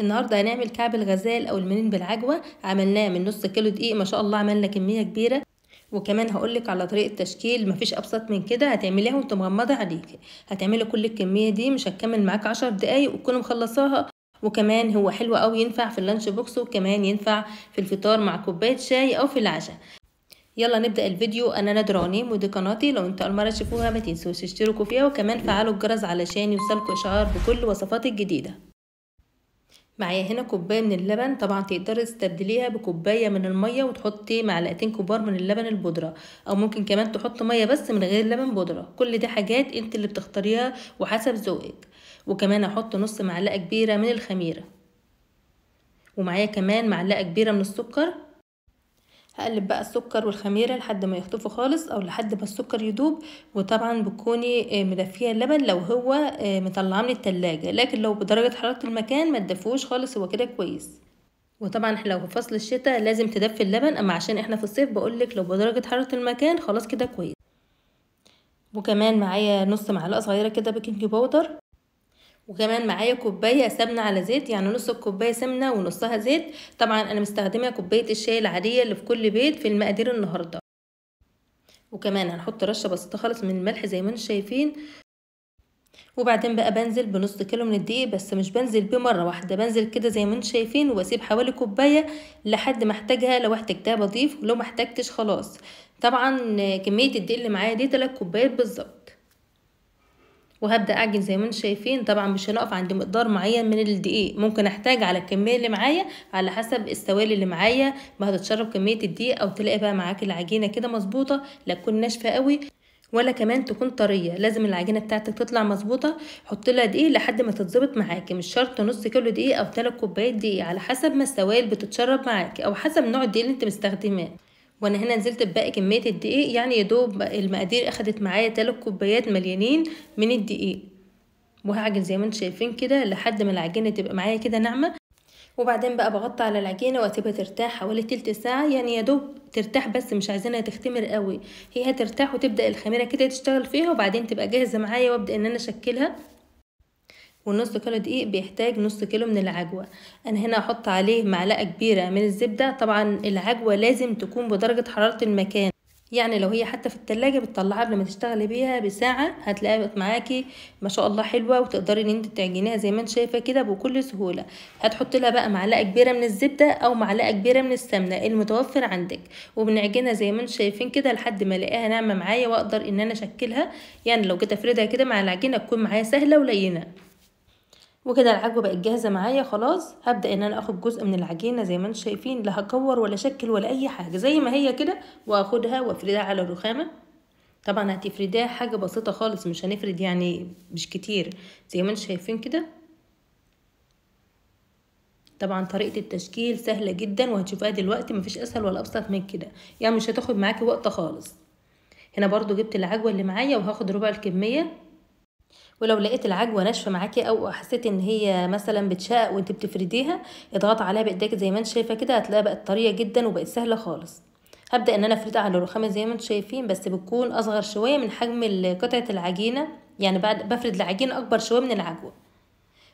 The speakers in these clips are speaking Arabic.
النهارده هنعمل كعب الغزال او المنين بالعجوه عملناه من نص كيلو دقيق ما شاء الله عملنا كميه كبيره وكمان هقولك على طريقه تشكيل مفيش ابسط من كده هتعمليها وانت مغمضه عليك هتعملي كل الكميه دي مش هتكمل معاك عشر دقايق وتكوني مخلصاها وكمان هو حلو قوي ينفع في اللانش بوكس وكمان ينفع في الفطار مع كوبايه شاي او في العشاء يلا نبدا الفيديو انا ندراني ودي قناتي لو انتوا اول مره تشوفوها ما تنسوش تشتركوا فيها وكمان فعلوا الجرس علشان يوصلكوا اشعار بكل وصفاتي الجديده معايا هنا كوبايه من اللبن طبعا تقدري تستبدليها بكوبايه من الميه وتحطي معلقتين كبار من اللبن البودره او ممكن كمان تحط ميه بس من غير لبن بودره كل دي حاجات انت اللي بتختاريها وحسب ذوقك وكمان احط نص معلقه كبيره من الخميره ومعايا كمان معلقه كبيره من السكر هقلب بقى السكر والخميرة لحد ما يخطفوا خالص او لحد ما السكر يدوب وطبعا بتكوني آه، مدفية اللبن لو هو آه، مطلعاه من التلاجة لكن لو بدرجة حرارة المكان ما تدفوش خالص هو كده كويس وطبعا لو في فصل الشتاء لازم تدفي اللبن اما عشان احنا في الصيف بقولك لو بدرجة حرارة المكان خلاص كده كويس وكمان معايا نص معلقة صغيرة كده بيكنج باودر وكمان معايا كوبايه سمنه على زيت يعني نص الكوبايه سمنه ونصها زيت طبعا انا مستخدمه كوبايه الشاي العاديه اللي في كل بيت في المقادير النهارده وكمان هنحط رشه بسيطه خالص من الملح زي ما انتم شايفين وبعدين بقى بنزل بنص كيلو من الدقيق بس مش بنزل بيه مره واحده بنزل كده زي ما انتم شايفين وبسيب حوالي كوبايه لحد ما احتاجها لو احتجتها بضيف ولو ما احتجتش خلاص طبعا كميه الدقيق اللي معايا دي تلات كوبايات بالظبط وهبدا اعجن زي ما انتم شايفين طبعا مش هنقف عند مقدار معين من الدقيق ممكن احتاج على الكميه اللي معايا على حسب السوائل اللي معايا ما هتتشرب كميه الدقيق او تلاقي بقى معاك العجينه كده مظبوطه لا تكون ناشفه قوي ولا كمان تكون طريه لازم العجينه بتاعتك تطلع مظبوطه حط لها دقيق لحد ما تتظبط معاكي مش شرط نص كيلو دقيق او 3 كوبايات دقيق على حسب ما السوائل بتتشرب معاكي او حسب نوع الدقيق اللي انت مستخدماه وانا هنا نزلت بباقي كميه الدقيق يعني يدوب المقادير اخدت معايا ثلاث كوبايات مليانين من الدقيق وهعجن زي ما انتم شايفين كده لحد ما العجينه تبقى معايا كده ناعمه وبعدين بقى بغطي على العجينه واسيبها ترتاح حوالي تلت ساعه يعني يا دوب ترتاح بس مش عايزينها تختمر قوي هي هترتاح وتبدا الخميره كده تشتغل فيها وبعدين تبقى جاهزه معايا وابدا ان انا اشكلها والنص كيلو دقيق بيحتاج نص كيلو من العجوة أنا هنا هحط عليه معلقة كبيرة من الزبدة طبعا العجوة لازم تكون بدرجة حرارة المكان يعني لو هي حتى في التلاجة بتطلعها قبل ما تشتغلي بيها بساعة هتلاقيها معاكي ما شاء الله حلوة وتقدري ان انت تعجنيها زي ما انت شايفة كده بكل سهولة هتحطي لها بقى معلقة كبيرة من الزبدة او معلقة كبيرة من السمنة المتوفر عندك وبنعجنها زي ما انت شايفين كده لحد ما الاقيها ناعمة معايا واقدر ان انا اشكلها يعني لو جيت افردها كده مع العجينة تكون معايا سهلة ولينة وكده العجوه بقت جاهزه معايا خلاص هبدا ان انا اخد جزء من العجينه زي ما انتم شايفين لا هكور ولا شكل ولا اي حاجه زي ما هي كده واخدها وافردها على الرخامه طبعا هتفرديها حاجه بسيطه خالص مش هنفرد يعني مش كتير زي ما انتم شايفين كده طبعا طريقه التشكيل سهله جدا وهتشوفوها دلوقتي مفيش اسهل ولا ابسط من كده يعني مش هتاخد معاكي وقت خالص هنا برضو جبت العجوه اللي معايا وهاخد ربع الكميه ولو لقيت العجوه ناشفه معاكي او حسيتي ان هي مثلا بتشقق وانت بتفرديها اضغطي عليها بايديك زي ما انت شايفه كده هتلاقيها بقت طريه جدا وبقت سهله خالص هبدا ان انا افردها على الرخامه زي ما انتم شايفين بس بتكون اصغر شويه من حجم قطعه العجينه يعني بعد بفرد العجينه اكبر شويه من العجوه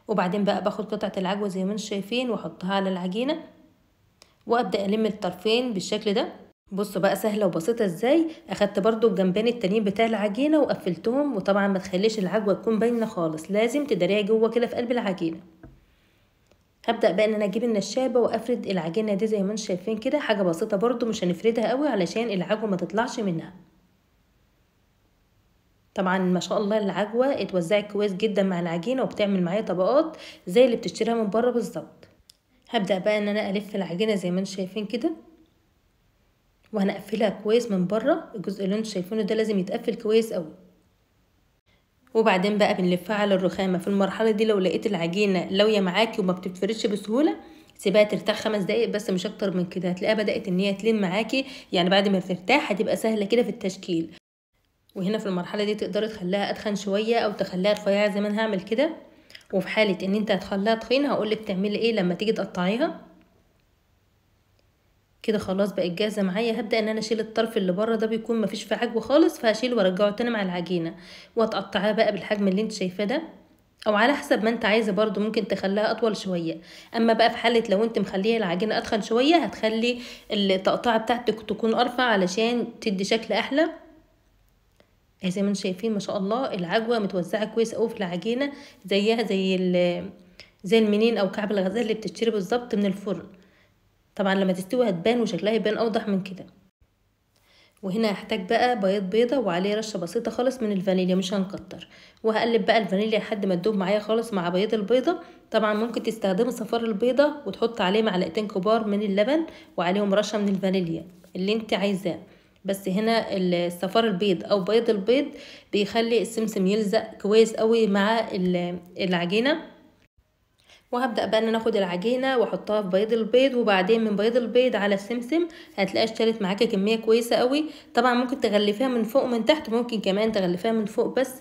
وبعدين بقى باخد قطعه العجوه زي ما انتم شايفين واحطها على العجينه وابدا الم الطرفين بالشكل ده بصوا بقى سهله وبسيطه ازاي اخدت برضو الجنبين التانيين بتاع العجينه وقفلتهم وطبعا ما تخليش العجوه تكون باينه خالص لازم تداريها جوه كده في قلب العجينه هبدا بقى ان انا اجيب النشابه وافرد العجينه دي زي ما انتم شايفين كده حاجه بسيطه برضو مش هنفردها قوي علشان العجوه ما تطلعش منها طبعا ما شاء الله العجوه اتوزعت كويس جدا مع العجينه وبتعمل معايا طبقات زي اللي بتشتريها من بره بالظبط هبدا بقى ان انا الف العجينه زي ما انتم شايفين كده وهنقفلها كويس من بره الجزء اللي انتوا شايفينه ده لازم يتقفل كويس قوي وبعدين بقى بنلفها على الرخامه في المرحله دي لو لقيت العجينه لويه معاكي وما بتتفردش بسهوله سيبها ترتاح خمس دقايق بس مش اكتر من كده هتلاقيها بدات ان هي تلم معاكي يعني بعد ما ترتاح هتبقى سهله كده في التشكيل وهنا في المرحله دي تقدري تخليها اتخن شويه او تخليها رفيعه زي ما انا هعمل كده وفي حاله ان انت هتخليها تخين هقولك تعملي ايه لما تيجي تقطعيها كده خلاص بقت جاهزه معايا هبدا ان انا اشيل الطرف اللي بره ده بيكون مفيش فيه عجوه خالص فهشيله وارجعه تاني مع العجينه واتقطعاه بقى بالحجم اللي انت شايفاه ده او على حسب ما انت عايزه برضو ممكن تخليها اطول شويه اما بقى في حاله لو انت مخليه العجينه اتخن شويه هتخلي التقطيعه بتاعتك تكون ارفع علشان تدي شكل احلى يعني زي ما انتم شايفين ما شاء الله العجوه متوزعه كويس قوي في العجينه زيها زي زي المنين او كعب الغزال اللي بتشتري بالظبط من الفرن طبعا لما تستوي هتبان وشكلها يبان اوضح من كده وهنا هحتاج بقى بياض بيضه وعليه رشه بسيطه خالص من الفانيليا مش هنكتر وهقلب بقى الفانيليا لحد ما تدوب معايا خالص مع بياض البيضه طبعا ممكن تستخدمي صفار البيضه وتحط عليه معلقتين كبار من اللبن وعليهم رشه من الفانيليا اللي انت عايزاه بس هنا الصفار البيض او بياض البيض بيخلي السمسم يلزق كويس قوي مع العجينه وهبدأ بقى ان انا اخد العجينة واحطها في بيض البيض وبعدين من بيض البيض على السمسم هتلاقيها اشتريت معاكي كمية كويسة قوي طبعا ممكن تغلفيها من فوق ومن تحت ممكن كمان تغلفيها من فوق بس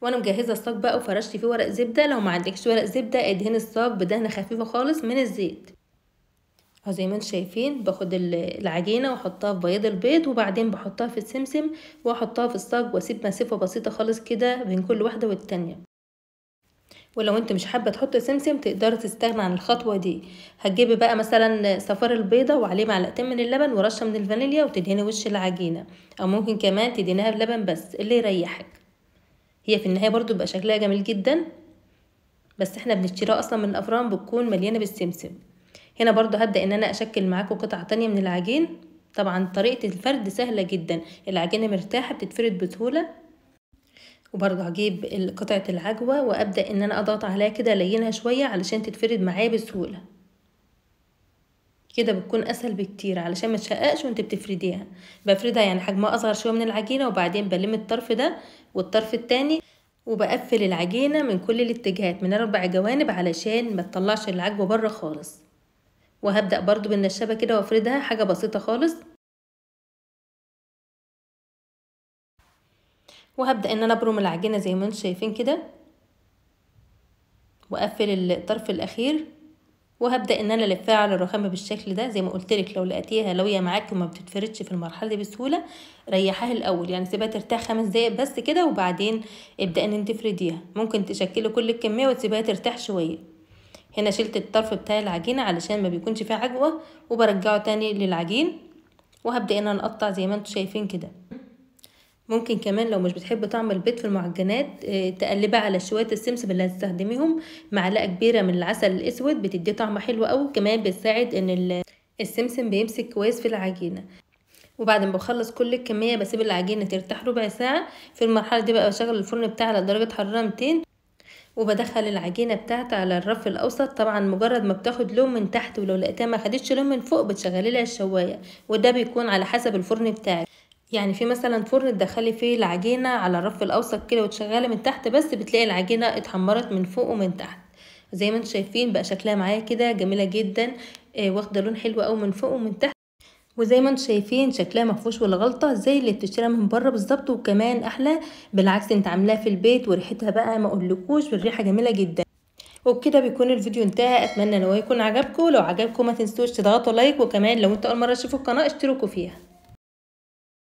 وانا مجهزه الصاج بقى وفرشت فيه ورق زبده لو ما عندكش ورق زبده ادهني الصاج بدهنه خفيفه خالص من الزيت اهو زي ما انتم شايفين باخد العجينه واحطها في بياض البيض وبعدين بحطها في السمسم واحطها في الصاج واسيب مسافه بسيطه خالص كده بين كل واحده والتانيه ولو انت مش حابه تحط سمسم تقدر تستغنى عن الخطوه دي هتجيبي بقى مثلا صفار البيضه وعليه معلقتين من اللبن ورشه من الفانيليا وتدهني وش العجينه او ممكن كمان تدهنيها بلبن بس اللي يريحك هي في النهايه برضو بيبقى شكلها جميل جدا بس احنا بنشتريها اصلا من الافران بتكون مليانه بالسمسم هنا برضو هبدا ان انا اشكل معاكم قطعه تانية من العجين طبعا طريقه الفرد سهله جدا العجينه مرتاحه بتتفرد بسهوله وبرضه هجيب قطعة العجوة وأبدأ إن أنا أضغط عليها كده ألينها شوية علشان تتفرد معايا بسهولة كده بتكون اسهل بكتير علشان ما تشققش وانت بتفرديها بفردها يعني حجمها اصغر شويه من العجينه وبعدين بلم الطرف ده والطرف التاني وبقفل العجينه من كل الاتجاهات من اربع جوانب علشان ما تطلعش العجوه بره خالص وهبدا برضو بالنشابه كده وافردها حاجه بسيطه خالص وهبدأ ان انا ابرم العجينة زي ما انتم شايفين كده واقفل الطرف الاخير وهبدأ ان انا الفها على الرخامة بالشكل ده زي ما لك لو لقيتيها لوية معاك وما بتتفردش في المرحلة دي بسهولة ريحاها الاول يعني سيبها ترتاح خمس دقايق بس كده وبعدين ابدأ ان انت تفرديها ممكن تشكلي كل الكمية وتسيبها ترتاح شوية هنا شلت الطرف بتاع العجينة علشان ما بيكونش فيه عجوة وبرجعه تاني للعجين وهبدأ ان انا اقطع زي ما انتم شايفين كده ممكن كمان لو مش بتحب طعم البيض في المعجنات آه، تقلبها على شويه السمسم اللي هتستخدميهم معلقه كبيره من العسل الاسود بتديه طعم حلو قوي كمان بتساعد ان السمسم بيمسك كويس في العجينه وبعد ما بخلص كل الكميه بسيب العجينه ترتاح ربع ساعه في المرحله دي بقى بشغل الفرن بتاعي على درجه حراره 200 وبدخل العجينه بتاعتي على الرف الاوسط طبعا مجرد ما بتاخد لون من تحت ولو لقيتها ما خدتش لون من فوق بتشغلي لها الشوايه وده بيكون على حسب الفرن بتاعك يعني في مثلا فرن تدخلي فيه العجينه على الرف الاوسط كده وتشغلي من تحت بس بتلاقي العجينه اتحمرت من فوق ومن تحت زي ما انتم شايفين بقى شكلها معايا كده جميله جدا آه واخده لون حلو قوي من فوق ومن تحت وزي ما انتم شايفين شكلها مفهوش ولا غلطه زي اللي بتشتريها من بره بالظبط وكمان احلى بالعكس انت عاملاها في البيت وريحتها بقى ما اقولكوش الريحه جميله جدا وبكده بيكون الفيديو انتهى اتمنى ان هو يكون عجبكم لو عجبكم ما تنسوش تضغطوا لايك وكمان لو انتوا اول مره تشوفوا القناه اشتركوا فيها